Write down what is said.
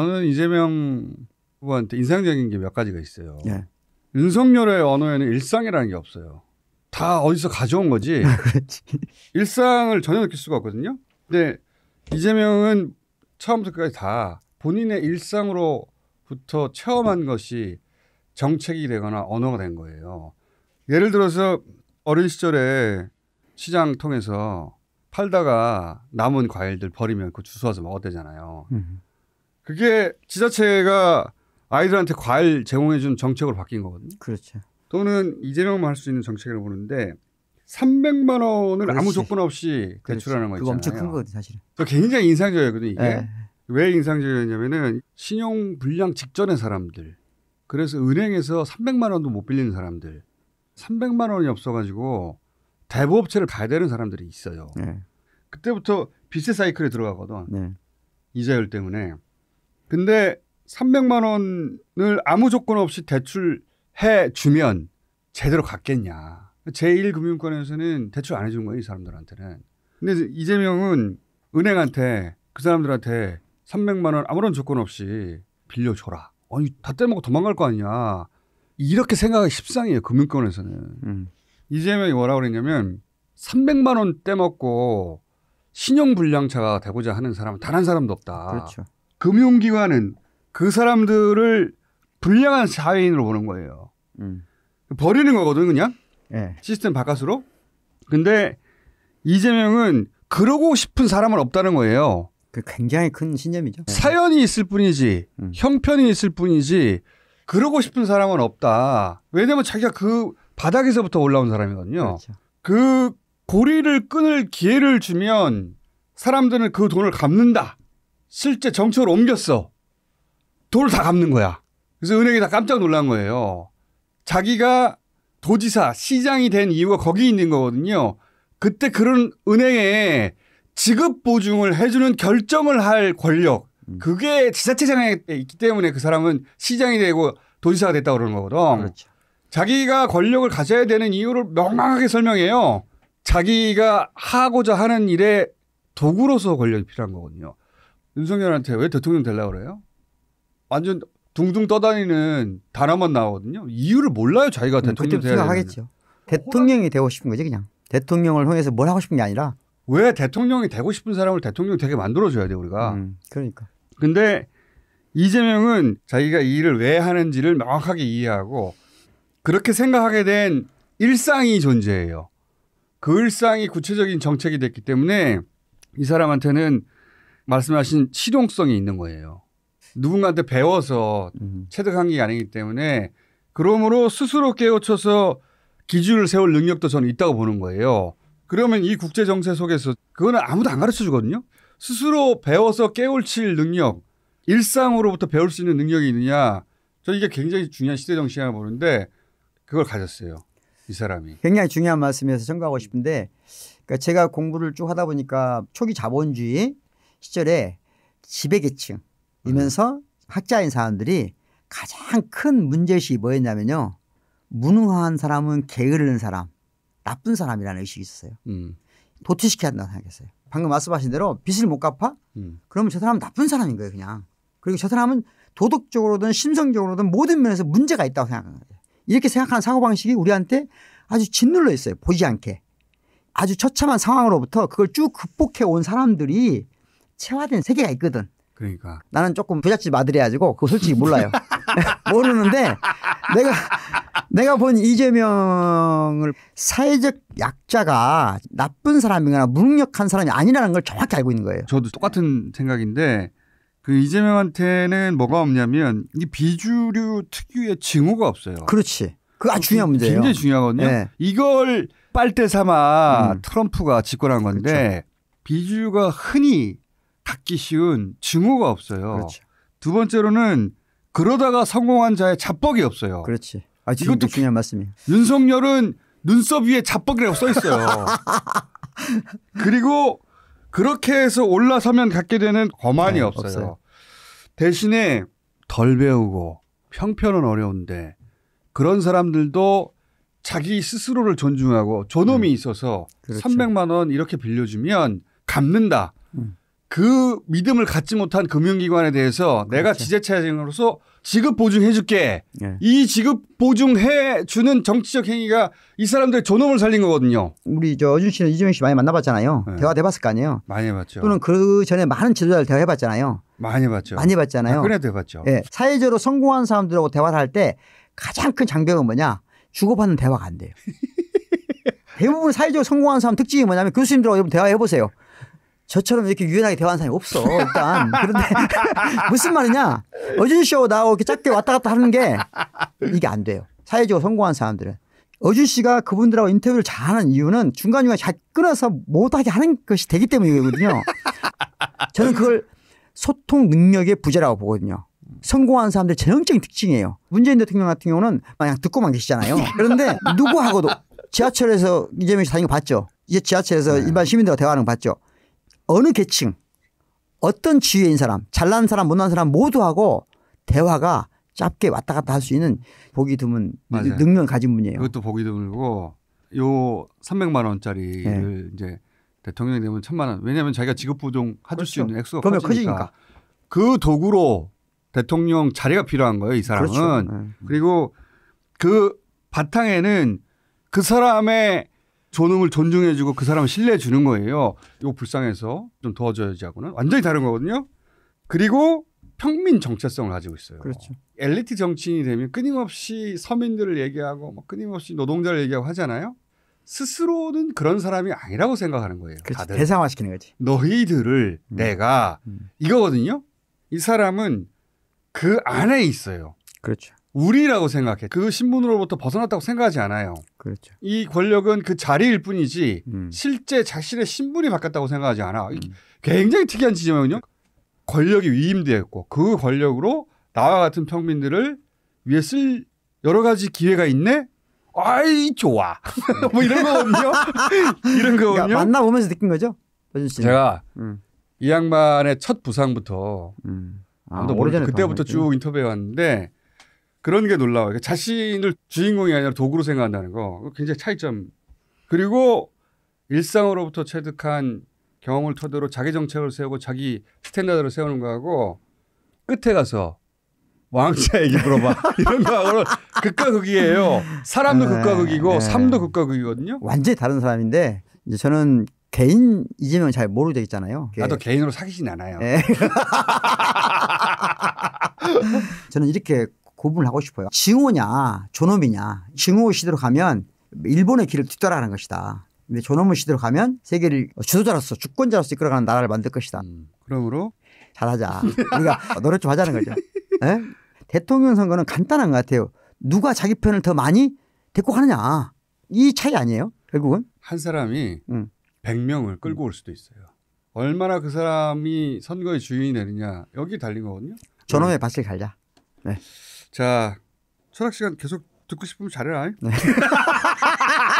저는 이재명 후보한테 인상적인 게 몇 가지가 있어요. 예. 윤석열의 언어에는 일상이라는 게 없어요. 다 어디서 가져온 거지. 아, 일상을 전혀 느낄 수가 없거든요. 근데 이재명은 처음부터 끝까지 다 본인의 일상으로부터 체험한 것이 정책이 되거나 언어가 된 거예요. 예를 들어서 어린 시절에 시장 통해서 팔다가 남은 과일들 버리면 그 주워서 먹었대잖아요. 음. 그게 지자체가 아이들한테 과일 제공해준 정책으로 바뀐 거거든요. 그렇죠. 또는 이재명만 할 수 있는 정책이라고 보는데 300만 원을 그렇지. 아무 조건 없이 대출하는 거 있잖아요. 그거 엄청 큰 거거든 사실은. 굉장히 인상적이거든요 이게. 네. 왜 인상적이었냐면은 신용 불량 직전의 사람들. 그래서 은행에서 300만 원도 못 빌리는 사람들. 300만 원이 없어가지고 대부업체를 가야 되는 사람들이 있어요. 네. 그때부터 빚의 사이클에 들어가거든. 네. 이자율 때문에. 근데 300만 원을 아무 조건 없이 대출해 주면 제대로 갔겠냐 제1금융권에서는 대출 안 해준 거예요, 이 사람들한테는. 근데 이재명은 은행한테 그 사람들한테 300만 원 아무런 조건 없이 빌려줘라. 아니, 다 떼먹고 도망갈 거 아니야. 이렇게 생각하기 십상이에요, 금융권에서는. 음. 이재명이 뭐라 고 그랬냐면 300만 원 떼먹고 신용불량자가 되고자 하는 사람은 단 한 사람도 없다. 그렇죠. 금융기관은 그 사람들을 불량한 사회인으로 보는 거예요. 음. 버리는 거거든 그냥 네. 시스템 바깥으로. 근데 이재명은 그러고 싶은 사람은 없다는 거예요. 그 굉장히 큰 신념이죠. 예. 사연이 있을 뿐이지 음. 형편이 있을 뿐이지 그러고 싶은 사람은 없다. 왜냐면 자기가 그 바닥에서부터 올라온 사람이거든요. 그렇죠. 그 고리를 끊을 기회를 주면 사람들은 그 돈을 갚는다. 실제 정책을 옮겼어. 돈을 다 갚는 거야. 그래서 은행이 다 깜짝 놀란 거예요. 자기가 도지사, 시장이 된 이유가 거기 있는 거거든요. 그때 그런 은행에 지급 보증을 해주는 결정을 할 권력, 음. 그게 지자체장에 있기 때문에 그 사람은 시장이 되고 도지사가 됐다고 그러는 거거든. 그렇죠. 자기가 권력을 가져야 되는 이유를 명확하게 설명해요. 자기가 하고자 하는 일에 도구로서 권력이 필요한 거거든요. 윤석열한테 왜 대통령 될라 그래요? 완전 둥둥 떠다니는 단어만 나오거든요. 이유를 몰라요, 자기가 음, 대통령 돼야 생각하겠죠. 대통령이 되고 싶은 거지 그냥. 대통령을 통해서 뭘 하고 싶은 게 아니라 왜 대통령이 되고 싶은 사람을 대통령 되게 만들어줘야 돼 우리가. 음, 그러니까. 근데 이재명은 자기가 이 일을 왜 하는지를 명확하게 이해하고 그렇게 생각하게 된 일상이 존재해요. 그 일상이 구체적인 정책이 됐기 때문에 이 사람한테는 말씀하신 실용성이 있는 거예요. 누군가한테 배워서 음. 체득한 게 아니기 때문에 그러므로 스스로 깨우쳐서 기준을 세울 능력도 저는 있다고 보는 거예요. 그러면 이 국제 정세 속에서 그거는 아무도 안 가르쳐 주거든요. 스스로 배워서 깨우칠 능력, 일상으로부터 배울 수 있는 능력이 있느냐. 저 이게 굉장히 중요한 시대 정신이라고 보는데 그걸 가졌어요. 이 사람이. 굉장히 중요한 말씀이어서 생각하고 싶은데 그러니까 제가 공부를 쭉 하다 보니까 초기 자본주의 시절에 지배계층이면서 음. 학자인 사람들이 가장 큰 문제의식이 뭐였냐면요. 무능한 사람은 게으른 사람, 나쁜 사람이라는 의식이 있었어요. 음. 도태시켜야 한다고 생각했어요. 방금 말씀하신 대로 빚을 못 갚아? 음. 그러면 저 사람은 나쁜 사람인 거예요, 그냥. 그리고 저 사람은 도덕적으로든 심성적으로든 모든 면에서 문제가 있다고 생각하는 거예요. 이렇게 생각하는 사고방식이 우리한테 아주 짓눌러 있어요. 보지 않게. 아주 처참한 상황으로부터 그걸 쭉 극복해 온 사람들이 체화된 세계가 있거든. 그러니까. 나는 조금 부잣집 아들이가지고 그거 솔직히 몰라요. 모르는데 내가 내가 본 이재명을 사회적 약자가 나쁜 사람이거나 무능력한 사람이 아니라는 걸 정확히 알고 있는 거예요. 저도 똑같은 생각인데 그 이재명한테는 뭐가 없냐면 이 비주류 특유의 징후가 없어요. 그렇지. 그 아주 중요한 문제예요. 굉장히 중요하거든요. 네. 이걸 빨대 삼아 음. 트럼프가 집권한 건데 그렇죠. 비주류가 흔히 닿기 쉬운 증오가 없어요. 그렇지. 두 번째로는 그러다가 성공한 자의 자뻑이 없어요. 그렇지. 아, 이것도 중요한 말씀이에요. 윤석열은 눈썹 위에 자뻑이라고 써 있어요. 그리고 그렇게 해서 올라서면 갖게 되는 거만이 네, 없어요. 없어요. 대신에 덜 배우고 형편은 어려운데 그런 사람들도 자기 스스로를 존중하고 존엄이 음. 있어서 그렇죠. 300만 원 이렇게 빌려주면 갚는다. 그 믿음을 갖지 못한 금융기관에 대해서 그렇죠. 내가 지자체장으로서 지급 보증해줄게. 네. 이 지급 보증해 주는 정치적 행위가 이 사람들의 존엄을 살린 거거든요. 우리 저 어준 씨는 이재명 씨 많이 만나봤잖아요. 네. 대화 돼봤을 거 아니에요. 많이 해봤죠. 또는 그 전에 많은 지도자를 대화해봤잖아요. 많이 해봤죠. 많이 해봤잖아요. 아, 그래도 해봤죠. 예. 네. 사회적으로 성공한 사람들하고 대화를 할 때 가장 큰 장벽은 뭐냐? 주고받는 대화가 안 돼요. 대부분 사회적으로 성공한 사람 특징이 뭐냐면 교수님들하고 여 대화해보세요. 저처럼 이렇게 유연하게 대화하는 사람이 없어 일단 그런데 무슨 말이냐 어준씨 나하고 이렇게 짧게 왔다 갔다 하는 게 이게 안 돼요 사회적으로 성공한 사람들은 어준 씨가 그분들하고 인터뷰를 잘하는 이유는 중간중간 잘 끊어서 못하게 하는 것이 되기 때문이거든요 저는 그걸 소통 능력의 부재라고 보거든요 성공한 사람들 전형적인 특징이에요 문재인 대통령 같은 경우는 그냥 듣고만 계시잖아요 그런데 누구하고도 지하철에서 이재명 씨 다니는 봤죠 이제 지하철에서 네. 일반 시민들과 대화하는 거 봤죠 어느 계층, 어떤 지위에 있는 사람, 잘난 사람, 못난 사람 모두하고 대화가 짧게 왔다 갔다 할 수 있는 보기 드문 맞아요. 능력 가진 분이에요. 그것도 보기 드물고 요 300만 원짜리를 네. 이제 대통령이 되면 천만 원. 왜냐하면 자기가 직업 부종 해줄 그렇죠. 수 있는 액수가 커지니까. 커지니까. 그 도구로 대통령 자리가 필요한 거예요. 이 사람은. 그렇죠. 네. 그리고 그 바탕에는 그 사람의 존엄을 존중해주고 그 사람을 신뢰해 주는 거예요. 요 불쌍해서 좀 도와줘야지 하고는 완전히 다른 거거든요. 그리고 평민 정체성을 가지고 있어요. 그렇죠. 엘리트 정치인이 되면 끊임없이 서민들을 얘기하고 뭐 끊임없이 노동자를 얘기하고 하잖아요. 스스로는 그런 사람이 아니라고 생각하는 거예요. 그렇지. 다들 대상화시키는 거지. 너희들을 음. 내가 음. 이거거든요. 이 사람은 그 안에 있어요. 그렇죠. 우리라고 생각해. 그 신분으로부터 벗어났다고 생각하지 않아요. 그렇죠. 이 권력은 그 자리일 뿐이지 음. 실제 자신의 신분이 바뀌었다고 생각하지 않아. 음. 굉장히 특이한 지점은요. 이 권력이 위임되었고 그 권력으로 나와 같은 평민들을 위해 쓸 여러 가지 기회가 있네. 아이 좋아. 뭐 이런 거거든요. 이런 그러니까 거거든요. 그러니까 만나보면서 느낀 거죠. 제가 음. 이 양반의 첫 부상부터 음. 아, 모르 그때부터 쭉 인터뷰해 왔는데 그런 게 놀라워요. 그러니까 자신을 주인공이 아니라 도구로 생각한다는 거 굉장히 차이점. 그리고 일상으로부터 체득한 경험을 토대로 자기 정책을 세우고 자기 스탠다드를 세우는 거하고 끝에 가서 왕자 얘기 물어봐 이런 거하고는 극과 극이에요. 사람도 극과 아, 극이고 네. 삶도 극과 극이거든요. 완전히 다른 사람인데 이제 저는 개인 이재명 잘 모르게 되겠잖아요. 나도 개인으로 사귀진 않아요. 예. 저는 이렇게 구분을 하고 싶어요. 증오냐 존엄이냐 증오 시대로 가면 일본의 길을 뒤따라가는 것이다. 근데 존엄의 시대로 가면 세계를 주도자로서 주권자로서 이끌어가는 나라를 만들 것이다. 음, 그러므로 잘하자. 우리가 노력 좀 하자는 거죠. 에? 예? 대통령 선거는 간단한 것 같아요. 누가 자기 편을 더 많이 데리고 가느냐 이 차이 아니에요? 결국은 한 사람이 음. 100명을 끌고 올 수도 있어요. 얼마나 그 사람이 선거의 주인이 되느냐 여기 달린 거거든요. 저놈의 밭을 갈자. 네. 자, 철학 시간 계속 듣고 싶으면 잘해라. 네.